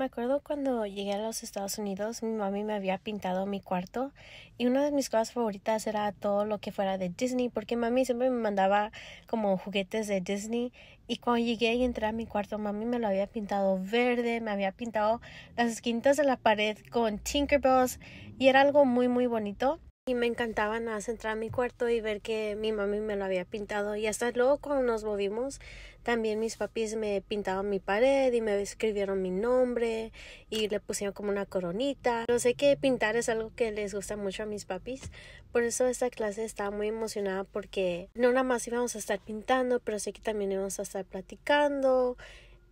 Me acuerdo cuando llegué a los Estados Unidos, mi mami me había pintado mi cuarto y una de mis cosas favoritas era todo lo que fuera de Disney, porque mami siempre me mandaba como juguetes de Disney y cuando llegué y entré a mi cuarto, mami me lo había pintado verde, me había pintado las esquinas de la pared con Tinkerbells y era algo muy muy bonito y me encantaba nada entrar a mi cuarto y ver que mi mami me lo había pintado y hasta luego cuando nos movimos también mis papis me pintaban mi pared y me escribieron mi nombre y le pusieron como una coronita. Yo sé que pintar es algo que les gusta mucho a mis papis, por eso esta clase estaba muy emocionada porque no nada más íbamos a estar pintando, pero sé que también íbamos a estar platicando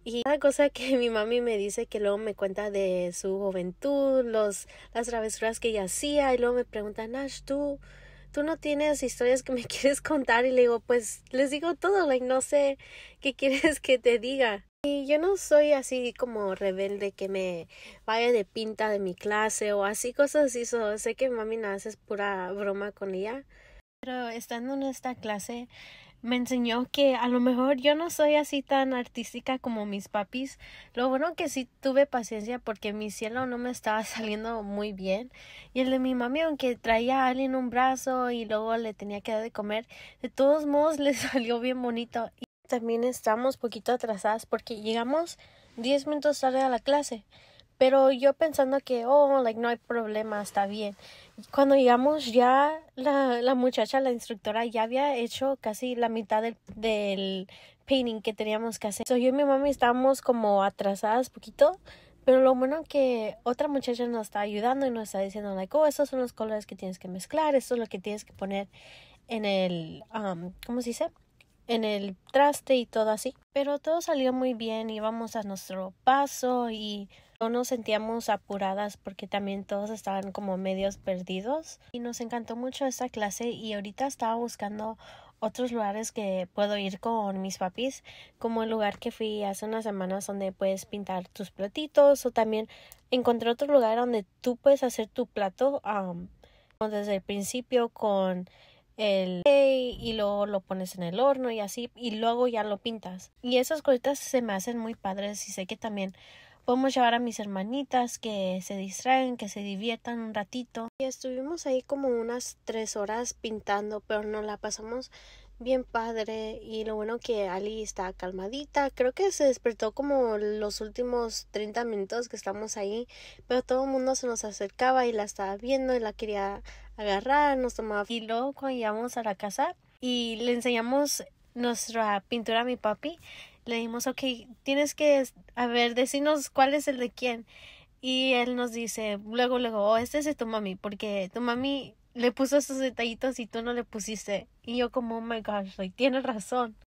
y la cosa que mi mami me dice, que luego me cuenta de su juventud, los, las travesuras que ella hacía, y luego me pregunta, Nash, ¿tú, tú no tienes historias que me quieres contar. Y le digo, pues les digo todo, like, no sé qué quieres que te diga. Y yo no soy así como rebelde que me vaya de pinta de mi clase o así cosas así. sé que mi mami nada es pura broma con ella. Pero estando en esta clase, me enseñó que a lo mejor yo no soy así tan artística como mis papis. Lo bueno que sí tuve paciencia porque mi cielo no me estaba saliendo muy bien. Y el de mi mami, aunque traía a alguien un brazo y luego le tenía que dar de comer, de todos modos le salió bien bonito. Y también estamos poquito atrasadas porque llegamos 10 minutos tarde a la clase. Pero yo pensando que, oh, like, no hay problema, está bien cuando llegamos ya la, la, muchacha, la instructora, ya había hecho casi la mitad del, del painting que teníamos que hacer. So, yo y mi mami estábamos como atrasadas poquito, pero lo bueno que otra muchacha nos está ayudando y nos está diciendo, like, oh, estos son los colores que tienes que mezclar, esto es lo que tienes que poner en el, um, ¿cómo se dice? en el traste y todo así. Pero todo salió muy bien, íbamos a nuestro paso y no nos sentíamos apuradas porque también todos estaban como medios perdidos. Y nos encantó mucho esta clase y ahorita estaba buscando otros lugares que puedo ir con mis papis, como el lugar que fui hace unas semanas donde puedes pintar tus platitos o también encontré otro lugar donde tú puedes hacer tu plato um, desde el principio con el y luego lo pones en el horno y así y luego ya lo pintas y esas cositas se me hacen muy padres y sé que también podemos llevar a mis hermanitas que se distraen que se diviertan un ratito y estuvimos ahí como unas tres horas pintando pero nos la pasamos bien padre y lo bueno que Ali está calmadita creo que se despertó como los últimos 30 minutos que estamos ahí pero todo el mundo se nos acercaba y la estaba viendo y la quería agarrar, nos tomaba y luego cuando llegamos a la casa y le enseñamos nuestra pintura a mi papi, le dijimos, ok, tienes que, a ver, decirnos cuál es el de quién. Y él nos dice, luego, luego, oh, este es de tu mami, porque tu mami le puso esos detallitos y tú no le pusiste. Y yo como, oh my gosh, like, tienes razón.